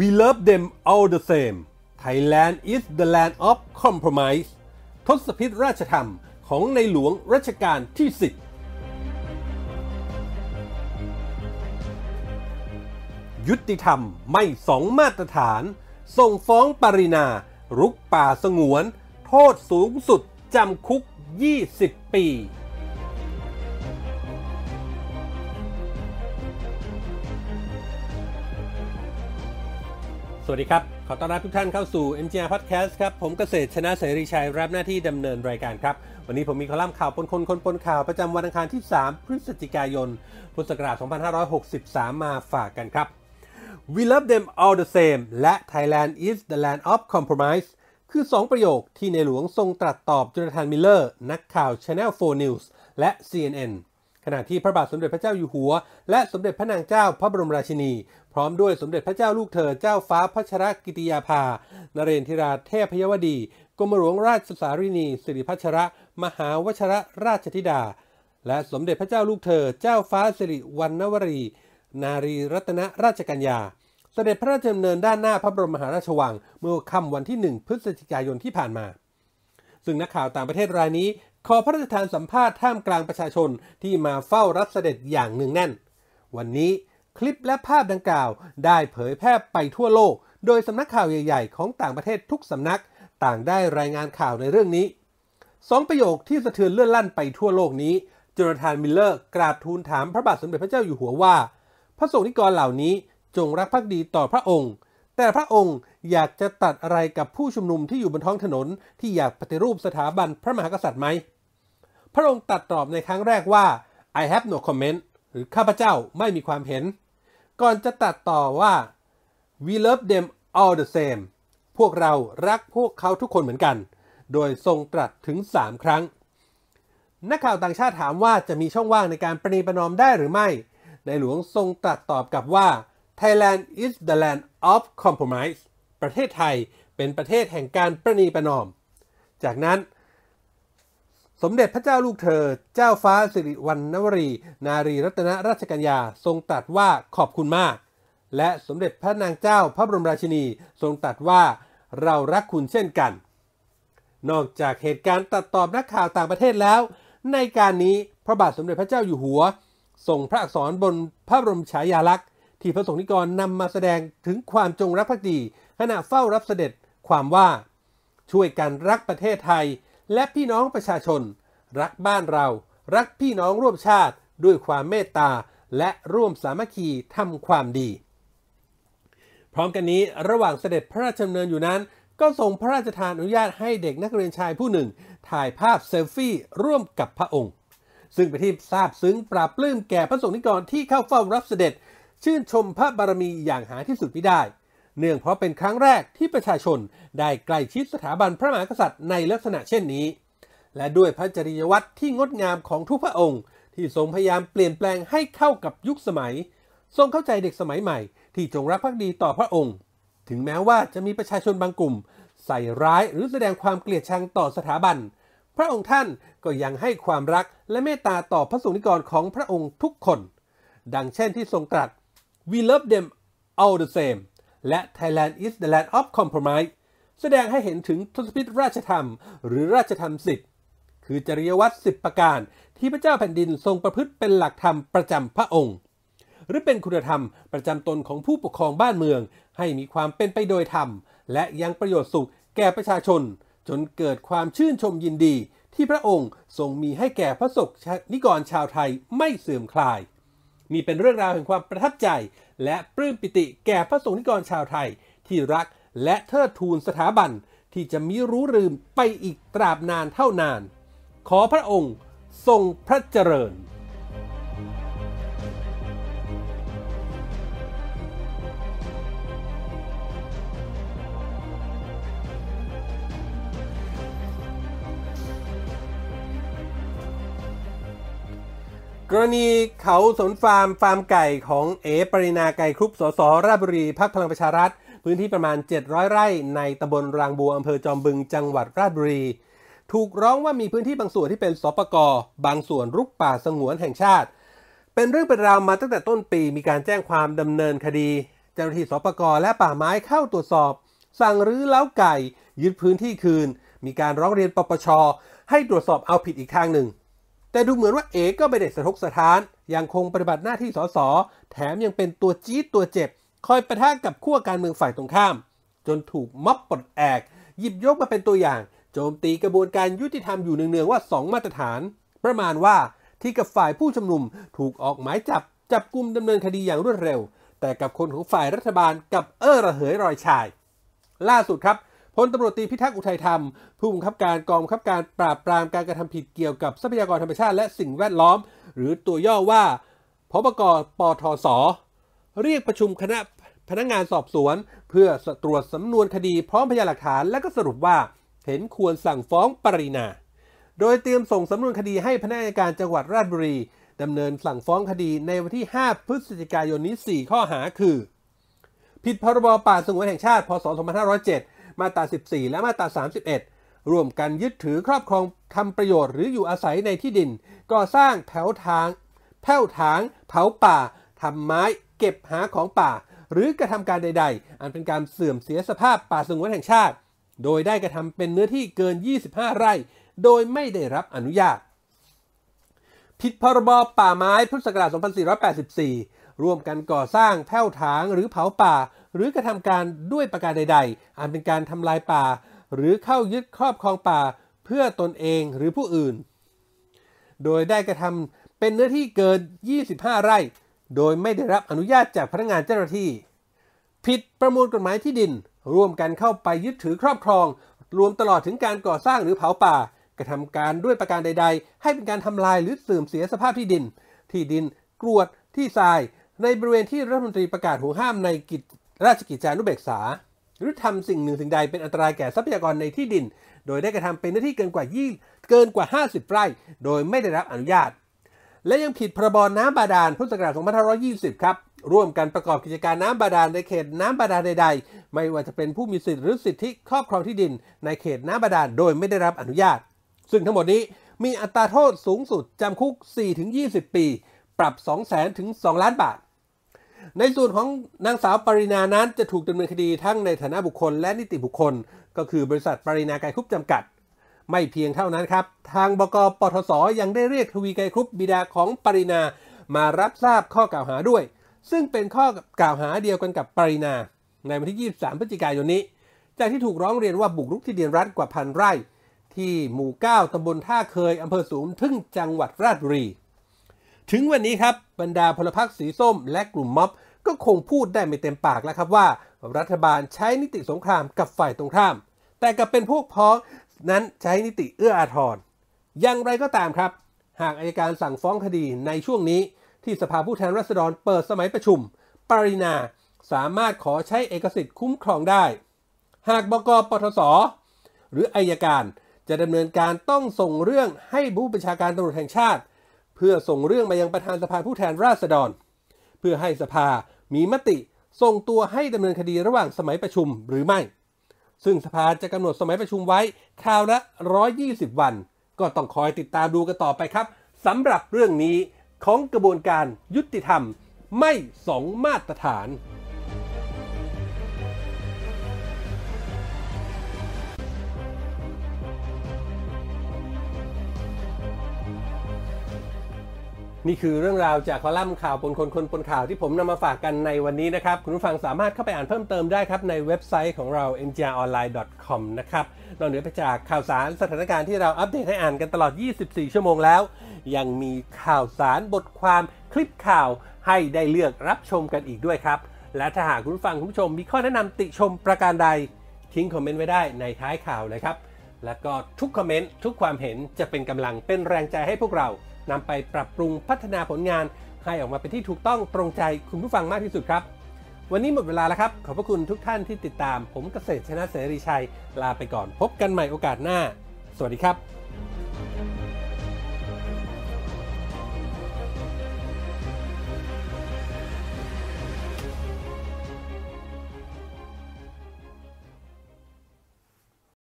We love them all the same Thailand is the land of compromise ทศพิษราชธรรมของในหลวงรัชกาลที่10ยุติธรรมไม่สองมาตรฐาน ส่งฟ้องปรินารุกป่าสงวน โทษสูงสุดจำคุก 20 ปีสวัสดีครับ ขอต้อนรับทุกท่านเข้าสู่ MGR Podcast ครับ ผมเกษตรชนะเสรีชัย รับหน้าที่ดำเนินรายการครับ วันนี้ผมมีคอลัมน์ข่าวปนคนคนปนข่าวประจำวันอังคารที่ 3 พฤศจิกายน พุทธศักราช2563 มาฝากกันครับ We love them all the same และ Thailand is the land of compromise คือ 2 ประโยคที่ในหลวงทรงตรัสตอบจุลธานมิลเลอร์ นักข่าว Channel 4 News และ CNN ขณะที่พระบาทสมเด็จพระเจ้าอยู่หัว และสมเด็จพระนางเจ้าพระบรมราชินี พร้อมด้วยสมเด็จพระเจ้าลูกเธอ เจ้าฟ้าพัชรกิติยาภา นเรนทิราเทพยวดีกรมหลวงราชสารินีสิริพัชระ มหาวชรราชธิดา และสมเด็จพระเจ้าลูกเธอ เจ้าฟ้าสิริวัณวรี นารีรัตนราชกัญญา เสด็จพระราชดำเนินด้านหน้าพระบรมมหาราชวังเมื่อค่ำวันที่1พฤศจิกายนที่ผ่านมา ซึ่งนักข่าวต่างประเทศรายนี้ขอพระราชทานสัมภาษณ์ท่ามกลางประชาชนที่มาเฝ้ารับเสด็จอย่างหนึ่งแน่น วันนี้คลิปและภาพดังกล่าวได้เผยแพร่ไปทั่วโลก โดยสำนักข่าวใหญ่ๆ ของต่างประเทศทุกสำนักต่างได้รายงานข่าวในเรื่องนี้ สองประโยคที่สะเทือนเลื่อนลั่นไปทั่วโลกนี้ จอร์แานมิลเลอร์กราบทูลถามพระบาทสมเด็จพระเจ้าอยู่หัวว่า พระสงฆ์นิกรเหล่านี้จงรักภักดีต่อพระองค์ แต่พระองค์อยากจะตัดอะไรกับผู้ชุมนุมที่อยู่บนท้องถนนที่อยากปฏิรูปสถาบันพระมหากษัตริย์ไหมพระองค์ตัดตอบในครั้งแรกว่า I have no comment หรือข้าพเจ้าไม่มีความเห็น ก่อนจะตัดต่อว่า we love them all the same พวกเรารักพวกเขาทุกคนเหมือนกัน โดยทรงตรัสถึง 3 ครั้ง นักข่าวต่างชาติถามว่าจะมีช่องว่างในการประนีประนอมได้หรือไม่ ในหลวงทรงตรัสตอบกลับว่า Thailand is the land of compromise ประเทศไทยเป็นประเทศแห่งการประนีประนอม จากนั้นสมเด็จพระเจ้าลูกเธอ เจ้าฟ้าสิริวัณณวรี นารีรัตนราชกัญญา ทรงตรัสว่าขอบคุณมาก และสมเด็จพระนางเจ้าพระบรมราชินี ทรงตรัสว่าเรารักคุณเช่นกัน นอกจากเหตุการณ์ตัดตอบ นักข่าวต่างประเทศแล้ว ในการนี้พระบาทสมเด็จพระเจ้าอยู่หัวส่งพระอักษรบนพระบรมฉายาลักษณ์ ที่พระสงฆ์นิกรนำมาแสดงถึงความจงรักภักดีขณะเฝ้ารับเสด็จความว่า ช่วยกันรักประเทศไทยและพี่น้องประชาชน รักบ้านเรารักพี่น้องร่วมชาติด้วยความเมตตา และร่วมสามัคคีทำความดี พร้อมกันนี้ระหว่างเสด็จพระราชดำเนินอยู่นั้น ก็ทรงพระราชทานอนุญาตให้เด็กนักเรียนชายผู้หนึ่งถ่ายภาพเซลฟี่ร่วมกับพระองค์ ซึ่งไปที่ทราบซึ้งปราบปลื้มแก่พระสงฆ์นิกรที่เข้าเฝ้ารับเสด็จ ชื่นชมพระบารมีอย่างหาที่สุดไม่ได้เนื่องเพราะเป็นครั้งแรกที่ประชาชนได้ใกล้ชิดสถาบันพระมหากษัตริย์ในลักษณะเช่นนี้ และด้วยพระจริยวัตรที่งดงามของทุกพระองค์ ที่ทรงพยายามเปลี่ยนแปลงให้เข้ากับยุคสมัย ทรงเข้าใจเด็กสมัยใหม่ที่จงรักภักดีต่อพระองค์ ถึงแม้ว่าจะมีประชาชนบางกลุ่ม ใส่ร้ายหรือแสดงความเกลียดชังต่อสถาบัน พระองค์ท่านก็ยังให้ความรักและเมตตาต่อพระสงฆ์นิกรของพระองค์ทุกคน ดังเช่น ที่ทรงตรัส we love them all the same และ Thailand is the land of compromise แสดงให้เห็นถึงทศพิธราชธรรม หรือราชธรรมสิทธิ์คือจริยวัตรสิบประการที่พระเจ้าแผ่นดินทรงประพฤติเป็นหลักธรรมประจำพระองค์ หรือเป็นคุณธรรมประจำตนของผู้ปกครองบ้านเมือง ให้มีความเป็นไปโดยธรรม และยังประโยชน์สุขแก่ประชาชน จนเกิดความชื่นชมยินดี ที่พระองค์ทรงมีให้แก่พระศกนิกรชาวไทยไม่เสื่อมคลายมีเป็นเรื่องราวแห่งความประทับใจ และปลื้มปิติแก่พระสงฆ์นิกรชาวไทย ที่รักและเทิดทูนสถาบันที่จะมิรู้ลืมไปอีกตราบนานเท่านาน ขอพระองค์ทรงพระเจริญกรณีเขาสนฟาร์มฟาร์มไก่ของเอ ปรินาไก่ครุบสสราชบุรีพักพลังประชารัฐพื้นที่ประมาณ 700 ไร่ในตำบลรางบัวอำเภอจอมบึงจังหวัดราชบุรี ถูกร้องว่ามีพื้นที่บางส่วนที่เป็นสปกบางส่วนรุกป่า สงวนแห่งชาติ เป็นเรื่องเป็นราวมาตั้งแต่ต้นปีมีการแจ้งความดำเนินคดี เจ้าหน้าที่สปกและป่าไม้เข้าตรวจสอบ สั่งรื้อเล้าไก่ยึดพื้นที่คืน มีการร้องเรียนปปชให้ตรวจสอบเอาผิดอีกทางหนึ่งแต่ดูเหมือนว่าเอกก็ไม่ได้สะทกสะท้าน ยังคงปฏิบัติหน้าที่สส แถมยังเป็นตัวจี้ตัวเจ็บ คอยประทะกับขั้วการเมืองฝ่ายตรงข้าม จนถูกม็อบปลดแอก หยิบยกมาเป็นตัวอย่าง โจมตีกระบวนการยุติธรรมอยู่เนืองๆว่า 2 มาตรฐาน ประมาณว่าที่กับฝ่ายผู้ชุมนุมถูกออกหมายจับ จับกลุ่มดำเนินคดีอย่างรวดเร็ว แต่กับคนของฝ่ายรัฐบาลกับเออระเหยรอยชาย ล่าสุดครับพลตำรวจตีพิทักษ์อุทัยธรรม ผู้บังคับการกองบังคับการปราบปรามการกระทำผิดเกี่ยวกับทรัพยากรธรรมชาติและสิ่งแวดล้อม หรือตัวย่อว่าพบกปทศเรียกประชุมคณะพนักงงานสอบสวน เพื่อตรวจสำนวนคดีพร้อมพยานหลักฐานและก็สรุปว่าเห็นควรสั่งฟ้องปรินา โดยเตรียมส่งสำนวนคดีให้พนักงานการจังหวัดราชบุรีดำเนินสั่งฟ้องคดีในวันที่ 5 พฤศจิกายนนี้ 4 ข้อหา คือ ผิดพรบป่าสงวนแห่งชาติ พศ 2507มาตรา14 และมาตรา31 รวมกันยึดถือครอบครองทำประโยชน์ หรืออยู่อาศัยในที่ดิน ก่อสร้างแผวทางแผ่วถาง เผาป่า ทำไม้เก็บหาของป่า หรือกระทำการใดๆ อันเป็นการเสื่อมเสียสภาพป่าสงวนแห่งชาติ โดยได้กระทำเป็นเนื้อที่เกิน 25 ไร่ โดยไม่ได้รับอนุญาต ผิดพรบป่าไม้พุทธศักราช2484ร่วมกันก่อสร้างแผ่วถางหรือเผาป่าหรือกระทำการด้วยประการใด ๆ อาจเป็นการทำลายป่า หรือเข้ายึดครอบครองป่าเพื่อตนเองหรือผู้อื่น โดยได้กระทำเป็นเนื้อที่เกิน 25 ไร่ โดยไม่ได้รับอนุญาตจากพนักงานเจ้าหน้าที่ ผิดประมวลกฎหมายที่ดิน ร่วมกันเข้าไปยึดถือครอบครอง รวมตลอดถึงการก่อสร้างหรือเผาป่า กระทำการด้วยประการใดๆ ให้เป็นการทำลายหรือเสื่อมเสียสภาพที่ดิน ที่ดิน กรวดที่ทราย ในบริเวณที่รัฐมนตรีประกาศห่วห้ามในกิจราชกิจจานุเบกษา หรือทำสิ่งหนึ่งสิ่งใดเป็นอันตรายแก่ทรัพยากรในที่ดิน โดยได้กระทำเป็นหน้าที่เกินกว่ายี่ เกินกว่า 50 ไร่ โดยไม่ได้รับอนุญาต และยังผิดพรบน้ำบาดาล พุทธศักราช2520ครับ ร่วมกันประกอบกิจการน้ำบาดาลในเขตน้ำบาดาลใดๆ ไม่ว่าจะเป็นผู้มีสิทธิ์หรือสิทธิครอบครองที่ดิน ในเขตน้ำบาดาล โดยไม่ได้รับอนุญาต ซึ่งทั้งหมดนี้ มีอัตราโทษสูงสุดจำคุก 4-20 ปี ปรับ 2 0 0 0 0 0ถึง2ล้านบาทในส่วนของนางสาวปรินานั้นจะถูกดำเนินคดีทั้งในฐานะบุคคลและนิติบุคคล ก็คือบริษัทปรินาไกรคุปจำกัด ไม่เพียงเท่านั้นครับ ทางบกปทศยังได้เรียกทวีไกรคุปบิดาของปรินามารับทราบข้อกล่าวหาด้วย ซึ่งเป็นข้อกล่าวหาเดียวกันกับปรินาในวันที่ 23 พฤศจิกายนนี้จากที่ถูกร้องเรียนว่าบุกรุกที่ดินรัฐกว่าพันไร่ ที่หมู่ 9 ตำบลท่าเคยอำเภอสูงทึ่งจังหวัดราชบุรีถึงวันนี้ครับบรรดาพลพรรคสีส้ม และกลุ่มม็อบก็คงพูดได้ไม่เต็มปากแล้วครับว่ารัฐบาลใช้นิติสงครามกับฝ่ายตรงข้าม แต่กับเป็นพวกพ้องนั้นใช้นิติเอื้ออาทรอย่างไรก็ตามครับ หากอายการสั่งฟ้องคดีในช่วงนี้ที่สภาผู้แทนราษฎรเปิดสมัยประชุมปรินา สามารถขอใช้เอกสิทธิ์คุ้มครองได้ หากบกปทศหรืออายการจะดำเนินการต้องส่งเรื่องให้ผู้บัญชาการตำรวจแห่งชาติเพื่อส่งเรื่องมายังประธานสภาผู้แทนราษฎร เพื่อให้สภามีมติ ส่งตัวให้ดำเนินคดีระหว่างสมัยประชุมหรือไม่ ซึ่งสภาจะกำหนดสมัยประชุมไว้คราวละ 120 วัน ก็ต้องคอยติดตามดูกันต่อไปครับสำหรับเรื่องนี้ของกระบวนการยุติธรรมไม่สองมาตรฐานนี่คือเรื่องราวจากคอลัมน์ข่าวปนคนคนปนข่าวที่ผมนำมาฝากกันในวันนี้นะครับ คุณผู้ฟังสามารถเข้าไปอ่านเพิ่มเติมได้ครับในเว็บไซต์ของเรา n g r o n l i n e c o m นะครับนอกเหนือไปจากข่าวสารสถานการณ์ที่เราอัปเดตให้อ่านกันตลอด 24 ชั่วโมงแล้ว ยังมีข่าวสารบทความคลิปข่าวให้ได้เลือกรับชมกันอีกด้วยครับ และถ้าหากคุณผู้ฟังคุณผู้ชมมีข้อแนะนำติชมประการใดทิ้งคอมเมนต์ไว้ได้ในท้ายข่าวเลยครับแล้วก็ทุกคอมเมนต์ทุกความเห็นจะเป็นกำลังเป็นแรงใจให้พวกเรานำไปปรับปรุงพัฒนาผลงานให้ออกมาเป็นที่ถูกต้องตรงใจคุณผู้ฟังมากที่สุดครับ วันนี้หมดเวลาแล้วครับ ขอบพระคุณทุกท่านที่ติดตามผมเกษตรชนะเสรีชัยลาไปก่อนพบกันใหม่โอกาสหน้า สวัสดีครับ